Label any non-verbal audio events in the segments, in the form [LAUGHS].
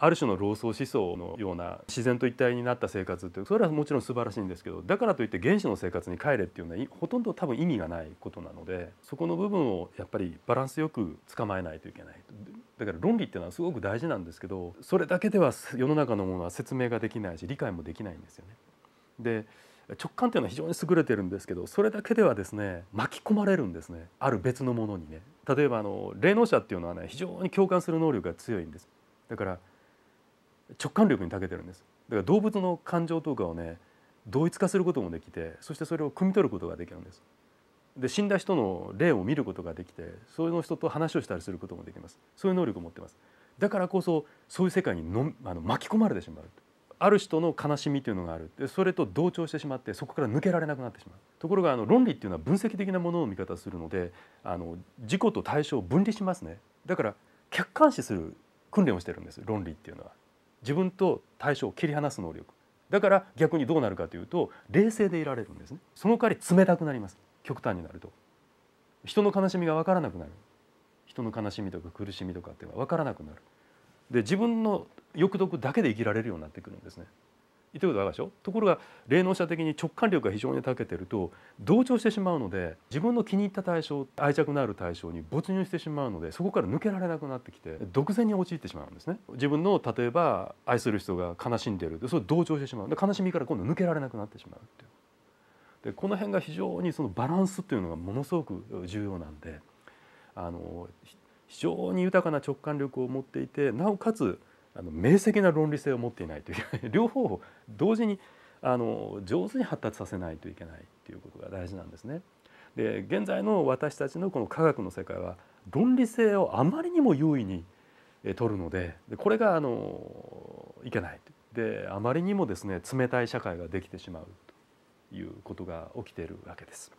ある種の老僧思想のような自然と一体になった生活ってそれはもちろん素晴らしいんですけどだからといって原始の生活に帰れっていうのはほとんど多分意味がないことなのでそこの部分をやっぱりバランスよく捕まえないといけないだから論理っていうのはすごく大事なんですけどそれだけでは世の中のものは説明ができないし理解もできないんですよね。で直感っていうのは非常に優れてるんですけどそれだけではですね巻き込まれるんですねある別のものにね例えばあの霊能者っていうのはね非常に共感する能力が強いんですだから直感力に長けてるんですだから動物の感情とかをね同一化することもできてそしてそれを汲み取ることができるんですで死んだ人の霊を見ることができてそういう人と話をしたりすることもできますそういう能力を持ってますだからこそそういう世界にのあの巻き込まれてしまうある人の悲しみというのがあるでそれと同調してしまってそこから抜けられなくなってしまうところがあの論理っていうのは分析的なものの見方をするのであの事故と対象を分離しますねだから客観視する訓練をしてるんです論理っていうのは自分と対象を切り離す能力だから逆にどうなるかというと冷静でいられるんですねその代わり冷たくなります極端になると人の悲しみが分からなくなる人の悲しみとか苦しみとかっていうのは分からなくなるで自分の欲読だけで生きられるようになってくるんですね言ってることでしょところが霊能者的に直感力が非常に長けてると同調してしまうので自分の気に入った対象愛着のある対象に没入してしまうのでそこから抜けられなくなってきて独善に陥ってしまうんですね自分の例えば愛する人が悲しんでるそれを同調してしまうで悲しみから今度抜けられなくなってしまうっていうでこの辺が非常にそのバランスっていうのがものすごく重要なんであの非常に豊かな直感力を持っていてなおかつあの明晰な論理性を持っていないというな [LAUGHS] 両方を同時にあの上手に発達させないといけないということが大事なんですね。で現在の私たちのこの科学の世界は論理性をあまりにも優位に取るのでこれがあのいけないであまりにもですね冷たい社会ができてしまうということが起きているわけです。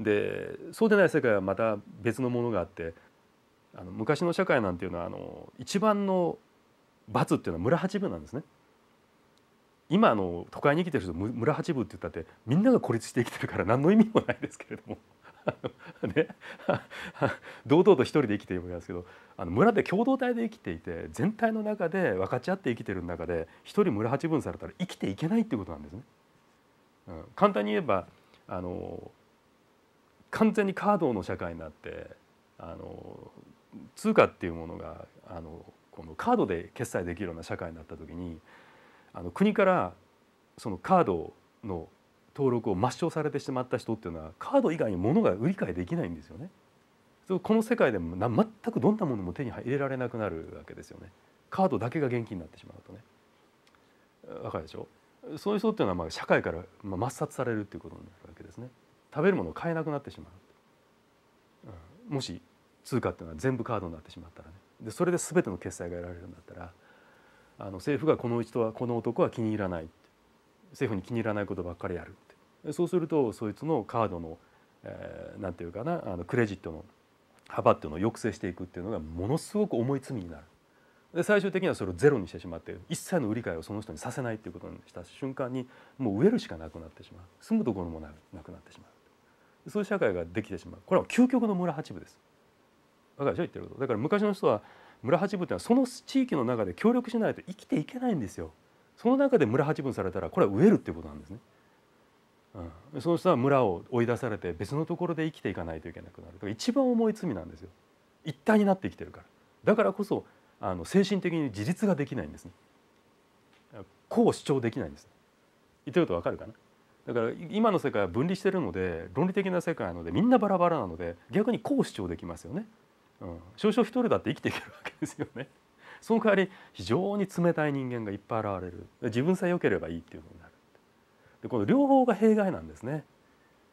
でそうでない世界はまた別のものがあってあの昔の社会なんていうのはあの一番の罰っていうのは村八分なんですね。今あの都会に生きてる人村八分って言ったってみんなが孤立して生きてるから何の意味もないですけれども [LAUGHS] ね [LAUGHS] 堂々と一人で生きているわけですけどあの村で共同体で生きていて全体の中で分かち合って生きてる中で一人村八分されたら生きていけないっていうことなんですね。うん、簡単に言えばあの完全にカードの社会になってあの通貨っていうものがあのこのカードで決済できるような社会になった時にあの国からそのカードの登録を抹消されてしまった人っていうのはカード以外に物が売り買いできないんですよね。この世界でも全くどんなものも手に入れられなくなるわけですよね。カードだけが現金になってしまうとね。わかるでしょそういう人っていうのはまあ社会から抹殺されるっていうことになるわけですね。食べるものを買えなくなってしまう。うん、もし通貨っていうのは全部カードになってしまったらね。でそれで全ての決済が得られるんだったらあの政府がこの人はこの男は気に入らない政府に気に入らないことばっかりやるってそうするとそいつのカードの何、えー、て言うかなあのクレジットの幅っていうのを抑制していくっていうのがものすごく重い罪になる。で最終的にはそれをゼロにしてしまって一切の売り買いをその人にさせないっていうことにした瞬間にもう植えるしかなくなってしまう住むところもなくなってしまうそういう社会ができてしまうこれは究極の村八部です。かるでしょ言ってるだから昔の人は村八分というのはその地域の中で協力しないと生きていけないんですよその中で村八分されたらこれは飢えるっていうことなんですね、うん、その人は村を追い出されて別のところで生きていかないといけなくなるだから一番重い罪なんですよ一体になって生きてるからだからこそあの精神的に自立ができないんですねこう主張できないんです言ってることわかるかなだから今の世界は分離しているので論理的な世界なのでみんなバラバラなので逆にこう主張できますよねうん、少々一人だって生きていけるわけですよね。[LAUGHS] その代わり非常に冷たい人間がいっぱい現れる自分さえ良ければいいっていうのになるでこの両方が弊害なんですね、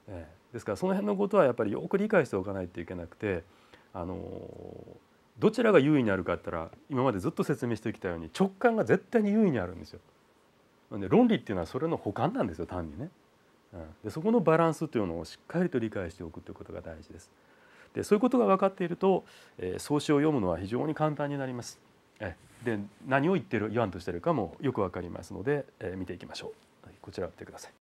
えー、ですからその辺のことはやっぱりよく理解しておかないといけなくて、あのー、どちらが優位にあるかって言ったら今までずっと説明してきたように直感が絶対に優位にあるんですよ。で論理っていうのはそれの補完なんですよ単にね。うん、でそこのバランスというのをしっかりと理解しておくということが大事です。でそういうことが分かっていると、えー、創始を読むのは非常に簡単になります。えで何を言ってる言わんとしてるかもよく分かりますので、えー、見ていきましょう。こちらを見てください。